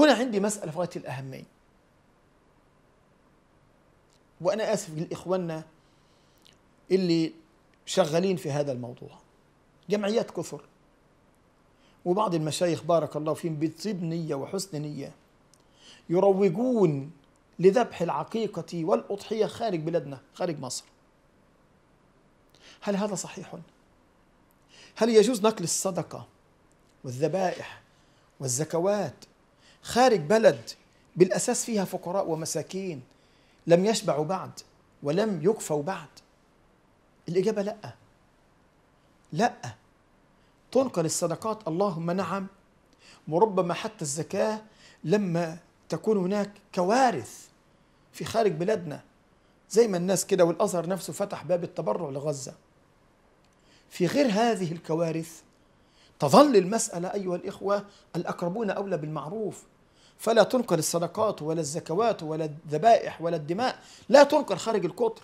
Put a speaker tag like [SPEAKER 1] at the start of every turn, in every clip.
[SPEAKER 1] هنا عندي مسألة في غاية الأهمية وأنا آسف لإخواننا اللي شغالين في هذا الموضوع جمعيات كثر وبعض المشايخ بارك الله فيهم بطيب نية وحسن نية يروجون لذبح العقيقة والأضحية خارج بلادنا خارج مصر هل هذا صحيح؟ هل يجوز نقل الصدقة والذبائح والزكوات خارج بلد بالاساس فيها فقراء ومساكين لم يشبعوا بعد ولم يكفوا بعد الاجابه لا لا تنقل الصدقات اللهم نعم وربما حتى الزكاه لما تكون هناك كوارث في خارج بلادنا زي ما الناس كده والازهر نفسه فتح باب التبرع لغزه في غير هذه الكوارث تظل المسألة أيها الإخوة الأقربون أولى بالمعروف فلا تنقل الصدقات ولا الزكوات ولا الذبائح ولا الدماء لا تنقل خارج القطر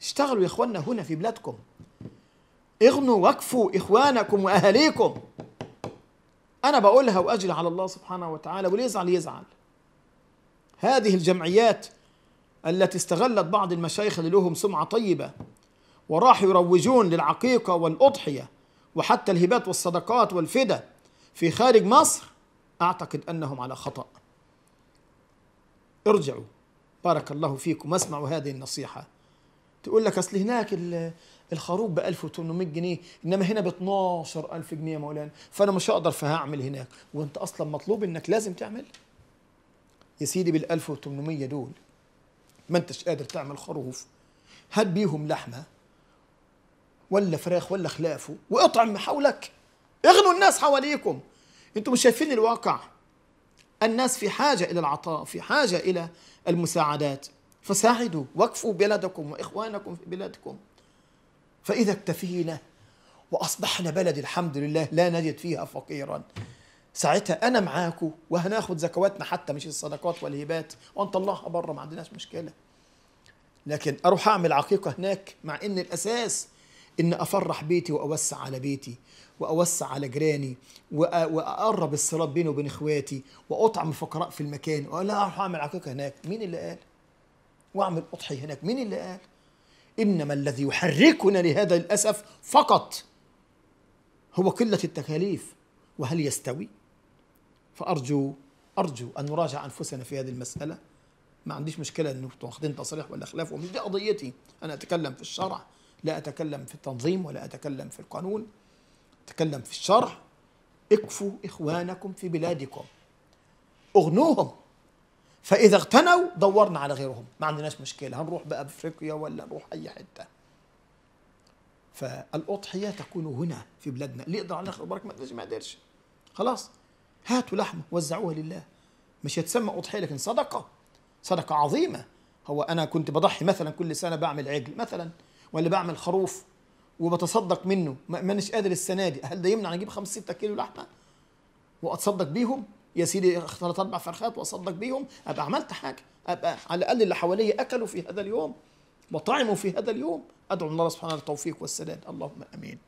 [SPEAKER 1] اشتغلوا يا إخواننا هنا في بلادكم اغنوا وقفوا إخوانكم وأهاليكم أنا بقولها وأجري على الله سبحانه وتعالى وليزعل يزعل يزعل هذه الجمعيات التي استغلت بعض المشايخ اللي لهم سمعة طيبة وراحوا يروجون للعقيقة والأضحية وحتى الهبات والصدقات والفدى في خارج مصر أعتقد أنهم على خطأ ارجعوا بارك الله فيكم واسمعوا هذه النصيحة تقول لك أصل هناك الخروج ب 1800 جنيه إنما هنا ب 12000 جنيه يا مولانا فأنا مش هقدر فهعمل هناك وأنت أصلا مطلوب إنك لازم تعمل يا سيدي بال 1800 دول ما أنتش قادر تعمل خروف هات بيهم لحمة ولا فراخ ولا خلافه واطعم حولك اغنوا الناس حواليكم انتم مش شايفين الواقع الناس في حاجة إلى العطاء في حاجة إلى المساعدات فساعدوا واكفوا بلدكم وإخوانكم في بلادكم فإذا اكتفينا وأصبحنا بلد الحمد لله لا نجد فيها فقيرا ساعتها أنا معاكم وهناخد زكواتنا حتى مش الصدقات والهبات وأنت الله بره ما عندناش مشكلة لكن أروح أعمل عقيقة هناك مع إن الأساس إن أفرح بيتي وأوسع على بيتي وأوسع على جيراني وأقرب الصلات بيني وبين إخواتي وأطعم الفقراء في المكان ولا أروح أعمل عقيقة هناك مين اللي قال؟ وأعمل اضحي هناك مين اللي قال؟ إنما الذي يحركنا لهذا للأسف فقط هو قلة التكاليف وهل يستوي؟ فأرجو أرجو أن نراجع أنفسنا في هذه المسألة ما عنديش مشكلة أن واخدين تصريح ولا خلاف ومش دي قضيتي أنا أتكلم في الشرع لا أتكلم في التنظيم ولا أتكلم في القانون أتكلم في الشرح اكفوا إخوانكم في بلادكم أغنوهم فإذا اغتنوا دورنا على غيرهم ما عندناش مشكلة هنروح بقى ولا نروح أي حتة فالأضحية تكون هنا في بلادنا اللي يقدر على بركة ما ما قدرش خلاص هاتوا لحمة وزعوها لله مش هتسمى أضحية لكن صدقة صدقة عظيمة هو أنا كنت بضحي مثلا كل سنة بعمل عجل مثلا ولا بعمل خروف وبتصدق منه مانيش قادر السنه دي هل ده يمنع اجيب 5 6 كيلو لحمه واتصدق بيهم يا سيدي ثلاث اربع فرخات واصدق بيهم ابقى عملت حاجه ابقى على الاقل اللي حواليا اكلوا في هذا اليوم وطعموا في هذا اليوم ادعو الله سبحانه وتعالى التوفيق والسداد اللهم امين